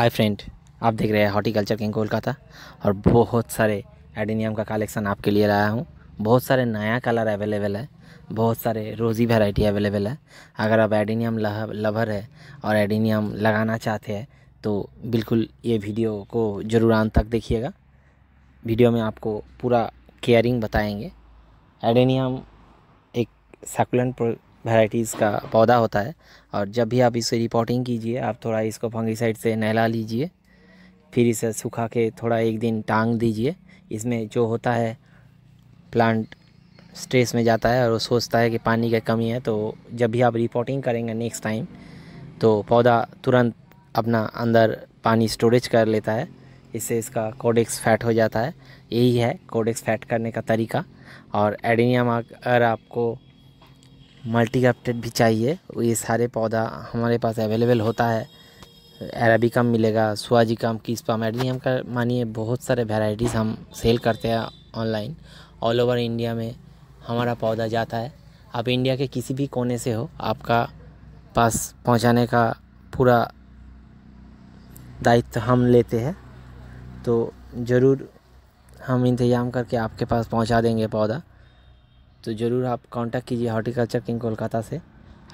hi friend आप देख रहे हैं हॉर्टिकल्चर किंग कोलकाता और बहुत सारे एडिनियम का कलेक्शन आपके लिए लाया हूँ बहुत सारे नया कलर अवेलेबल है बहुत सारे रोज़ी वैरायटी अवेलेबल है अगर आप एडिनियम लवर है और एडिनियम लगाना चाहते हैं तो बिल्कुल ये वीडियो को ज़रूर अंत तक देखिएगा वीडियो में आपको पूरा केयरिंग बताएंगे एडिनियम एक सकुलेंट वैराइटीज़ का पौधा होता है और जब भी आप इसे रिपोर्टिंग कीजिए आप थोड़ा इसको फंगीसाइड से नहला लीजिए फिर इसे सुखा के थोड़ा एक दिन टांग दीजिए इसमें जो होता है प्लांट स्ट्रेस में जाता है और वो सोचता है कि पानी का कमी है तो जब भी आप रिपोर्टिंग करेंगे नेक्स्ट टाइम तो पौधा तुरंत अपना अंदर पानी स्टोरेज कर लेता है इससे इसका कोडेक्स फैट हो जाता है यही है कोडेक्स फैट करने का तरीका और एडिनियम अगर आपको मल्टी कैप्टेड भी चाहिए ये सारे पौधा हमारे पास अवेलेबल होता है एराबिकम मिलेगा सुजिकम किस्पम एडनियम का मानिए बहुत सारे वेराइटीज़ हम सेल करते हैं ऑनलाइन ऑल ओवर इंडिया में हमारा पौधा जाता है आप इंडिया के किसी भी कोने से हो आपका पास पहुंचाने का पूरा दायित्व हम लेते हैं तो ज़रूर हम इंतज़ाम करके आपके पास पहुंचा देंगे पौधा तो ज़रूर आप कांटेक्ट कीजिए हॉर्टिकल्चर किंग कोलकाता से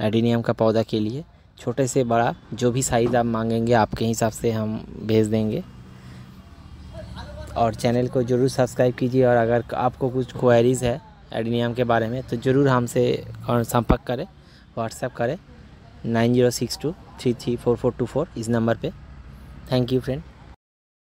एडिनियम का पौधा के लिए छोटे से बड़ा जो भी साइज़ आप मांगेंगे आपके हिसाब से हम भेज देंगे और चैनल को ज़रूर सब्सक्राइब कीजिए और अगर आपको कुछ क्वेरीज़ है एडिनियम के बारे में तो ज़रूर हमसे संपर्क करें व्हाट्सएप करें nine zero six two three three four four two four इस नंबर पर थैंक यू फ्रेंड